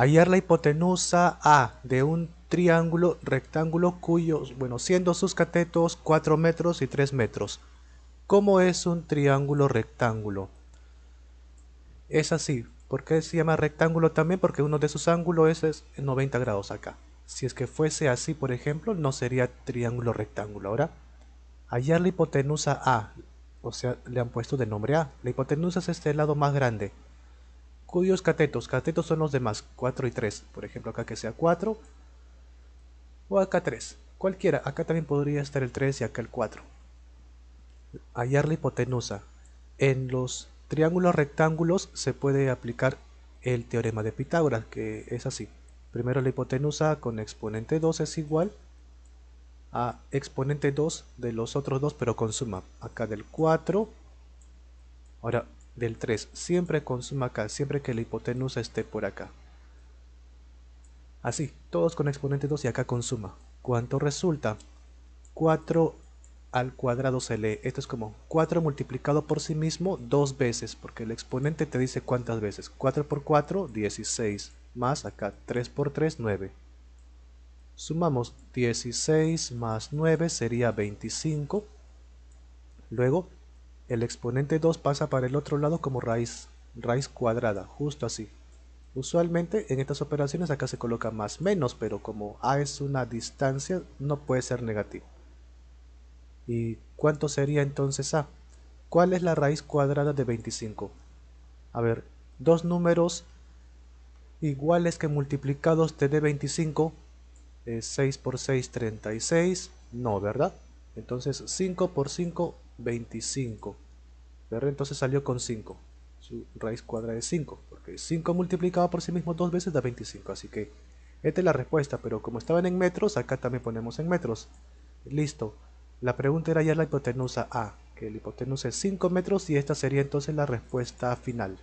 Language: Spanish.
hallar la hipotenusa A de un triángulo rectángulo cuyos, bueno, siendo sus catetos 4 metros y 3 metros. ¿Cómo es un triángulo rectángulo? Es así. ¿Por qué se llama rectángulo también? Porque uno de sus ángulos es, 90 grados acá. Si es que fuese así, por ejemplo, no sería triángulo rectángulo. Ahora, hallar la hipotenusa A. O sea, le han puesto de nombre A. La hipotenusa es este lado más grande cuyos catetos, catetos son los demás, 4 y 3, por ejemplo acá que sea 4, o acá 3, cualquiera, acá también podría estar el 3 y acá el 4. Hallar la hipotenusa. En los triángulos rectángulos se puede aplicar el teorema de Pitágoras, que es así. Primero la hipotenusa con exponente 2 es igual a exponente 2 de los otros dos, pero con suma. Acá del 4. Ahora, del 3 siempre con suma acá, siempre que la hipotenusa esté por acá. Así, todos con exponente 2 y acá con suma. ¿Cuánto resulta? 4 al cuadrado se lee. Esto es como 4 multiplicado por sí mismo dos veces, porque el exponente te dice cuántas veces. 4 por 4, 16, más acá 3 por 3, 9. Sumamos 16 más 9 sería 25. Luego el exponente 2 pasa para el otro lado como raíz, raíz cuadrada, justo así. Usualmente en estas operaciones acá se coloca más menos, pero como A es una distancia, no puede ser negativo. ¿Y cuánto sería entonces A? ¿Cuál es la raíz cuadrada de 25? A ver, dos números iguales que multiplicados te dé 25, 6 por 6, 36, no, ¿verdad? Entonces 5 por 5, 25. R entonces salió con 5. Su raíz cuadrada es 5, porque 5 multiplicado por sí mismo dos veces da 25. Así que esta es la respuesta, pero como estaban en metros, acá también ponemos en metros. Listo. La pregunta era ya la hipotenusa A, que la hipotenusa es 5 metros y esta sería entonces la respuesta final.